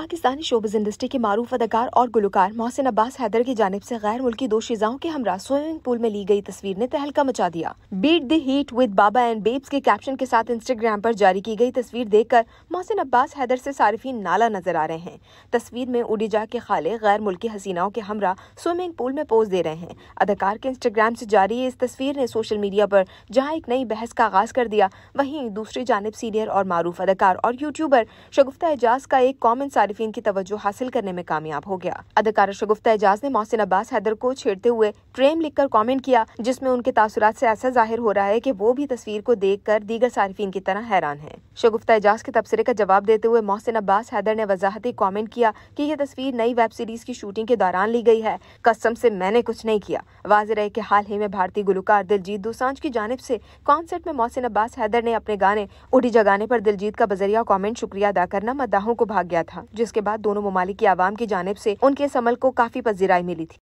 Pakistani showbiz industry के मारूफ अदाकार और गुलकार मोहसिन अब्बास हैदर की जानब ऐसी गैर मुल्की दो शिजाओं के हमरा स्विमिंग पूल में ली गई तस्वीर ने तहलका मचा दिया beat the heat with Baba and babes के कैप्शन के साथ इंस्टाग्राम पर जारी की गई तस्वीर देखकर मोहसिन अब्बास हैदर से सार्फिन नाला नजर आ रहे हैं तस्वीर में उडीजा के खाले गैर मुल्की हसीनाओं के हमरा स्विमिंग पूल में पोज दे रहे हैं अदाकार के इंस्टाग्राम ऐसी जारी इस तस्वीर ने सोशल मीडिया पर जहाँ एक नई बहस का आगाज कर दिया वहीं दूसरी जानब सीनियर और मारूफ अदाकार और यूट्यूबर शगुफ्ता एजाज का एक कॉमेंट सारी मुखालफिन की तवज्जो हासिल करने में कामयाब हो गया अदाकारा शगुफ्ता एजाज ने मोहसिन अब्बास हैदर को छेड़ते हुए ट्रेम लिखकर कमेंट किया जिसमें उनके तासुरात से ऐसा जाहिर हो रहा है कि वो भी तस्वीर को देख कर दीगर सार्फिन की तरह हैरान है शगुफ्ता एजाज के तबसरे का जवाब देते हुए मोहसिन अब्बास हैदर ने वजाहती कॉमेंट किया की कि यह तस्वीर नई वेब सीरीज की शूटिंग के दौरान ली गई है कसम ऐसी मैंने कुछ नहीं किया वाज रहे की हाल ही में भारतीय गुलकार दिलजीत दोसांझ की जानब ऐसी कॉन्सर्ट में मोहसिन अब्बास हैदर ने अपने गाने उठी जगाने आरोप दिलजीत का बजरिया कॉमेंट शुक्रिया अदा करना मद्दाहों को भाग गया था जिसके बाद दोनों ममालिक की आवाम की जानब से उनके इस अमल को काफी पजीराई मिली थी